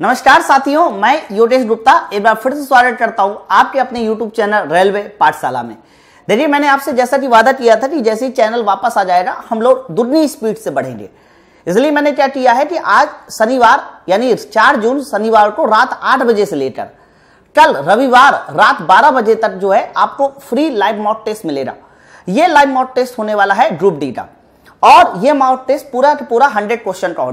नमस्कार साथियों मैं योटेश गुप्ता एक बार फिर से स्वागत करता हूं आपके अपने यूट्यूब चैनल रेलवे पाठशाला में देखिए मैंने आपसे जैसा कि वादा किया था कि जैसे ही चैनल वापस आ जाएगा हम लोग दुगनी स्पीड से बढ़ेंगे इसलिए मैंने क्या किया है कि आज शनिवार यानी चार जून शनिवार को रात आठ बजे से लेकर कल रविवार रात बारह बजे तक जो है आपको फ्री लाइव मॉक टेस्ट मिलेगा ये लाइव मॉक टेस्ट होने वाला है ग्रुप डी का और ये मॉक टेस्ट पूरा पूरा हंड्रेड क्वेश्चन का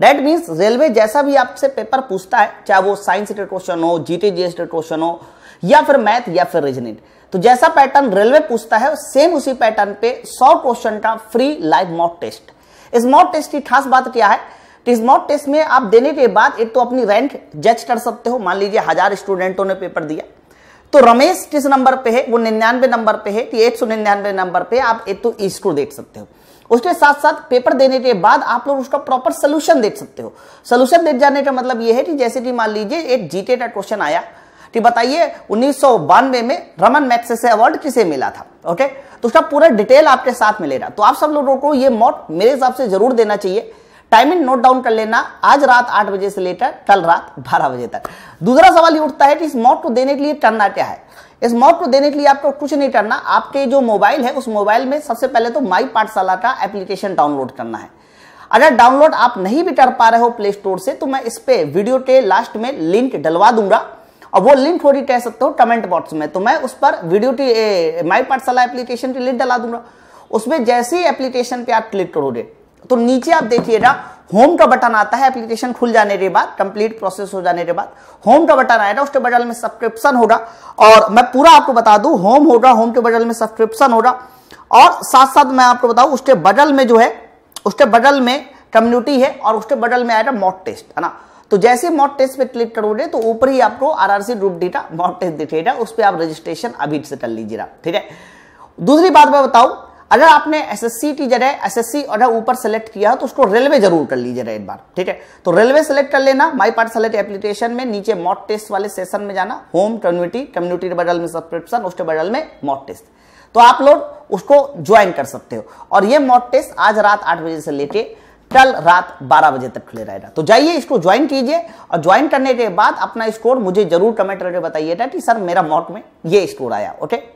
दैट मीन्स रेलवे जैसा भी आपसे पेपर पूछता है चाहे वो साइंस रिलेटेड क्वेश्चन हो जीटी जीएस क्वेश्चन हो या फिर मैथ या फिर रीजनिंग तो जैसा पैटर्न रेलवे पूछता है सेम उसी पैटर्न पे 100 क्वेश्चन का फ्री लाइव मॉक टेस्ट इस मॉक टेस्ट की खास बात क्या है तो इस मॉक टेस्ट में आप देने के बाद एक तो अपनी रैंक जज कर सकते हो मान लीजिए हजार स्टूडेंटों ने पेपर दिया तो रमेश किस नंबर पे है वो निन्यानवे नंबर पे है तो एक सौ निन्यानवे नंबर पे आप एक तो इसको e देख सकते हो उसके साथ साथ पेपर देने के बाद आप लोग उसका प्रॉपर सोल्यूशन देख सकते हो सोल्यूशन देख जाने का मतलब यह है कि जैसे कि मान लीजिए एक जीटे का क्वेश्चन आया कि बताइए उन्नीस में रमन मैक्से से अवार्ड किसे मिला था ओके तो उसका पूरा डिटेल आपके साथ मिलेगा तो आप सब लोगों को ये मॉट मेरे हिसाब से जरूर देना चाहिए टाइमिंग नोट डाउन कर लेना आज रात आठ बजे से लेकर कल रात बारह बजे तक दूसरा सवाल ये उठता है कि इस मॉक को देने के लिए करना क्या है इस मॉक को देने के लिए आपको कुछ नहीं करना आपके जो मोबाइल है उस मोबाइल में सबसे पहले तो माई पाठशाला का एप्लीकेशन डाउनलोड करना है अगर डाउनलोड आप नहीं भी कर पा रहे हो प्ले स्टोर से तो मैं इस पर वीडियो के लास्ट में लिंक डलवा दूंगा और वो लिंक थोड़ी कह सकते हो कमेंट बॉक्स में तो मैं उस पर वीडियो की माई पाठशाला एप्लीकेशन की लिंक डला दूंगा उसमें जैसे ही एप्लीकेशन पे आप क्लिक करोगे तो नीचे आप देखिएगा होम का बटन आता है एप्लीकेशन खुल जाने के बाद कंप्लीट प्रोसेस हो जाने के बाद होम का बटन आएगा उसके बटन में सब्सक्रिप्शन होगा और मैं पूरा आपको बता दू होम होगा होम के बटन में सब्सक्रिप्शन होगा और साथ साथ मैं आपको बताऊ उसके बटन में जो है उसके बटन में कम्युनिटी है और उसके बटन में आएगा मॉट टेस्ट है ना तो जैसे मॉट टेस्ट पे क्लिक करोगे तो ऊपर ही आपको आरआरसी ग्रुप डेटा मॉट टेस्ट दिखेगा उस पर आप रजिस्ट्रेशन अभी से कर लीजिएगा ठीक है दूसरी बात मैं बताऊं अगर आपने एस एस सी की जगह सी अगर ऊपर सेलेक्ट किया तो उसको रेलवे जरूर कर लीजिए एक बार ठीक है तो रेलवे सेलेक्ट कर लेना माई पार्ट सेलेक्ट एप्लीकेशन में नीचे मॉट टेस्ट वाले सेशन में जाना होम कम्युनिटी कम्युनिटी के बगल में सब्सक्रिप्शन उसके बगल में मॉट टेस्ट तो आप लोग उसको ज्वाइन कर सकते हो और ये मॉट टेस्ट आज रात आठ बजे से लेके कल रात बारह बजे तक खुले रहेगा तो जाइए इसको ज्वाइन कीजिए और ज्वाइन करने के बाद अपना स्कोर मुझे जरूर कमेंट करके बताइएगा कि सर मेरा मॉट में ये स्कोर आया ओके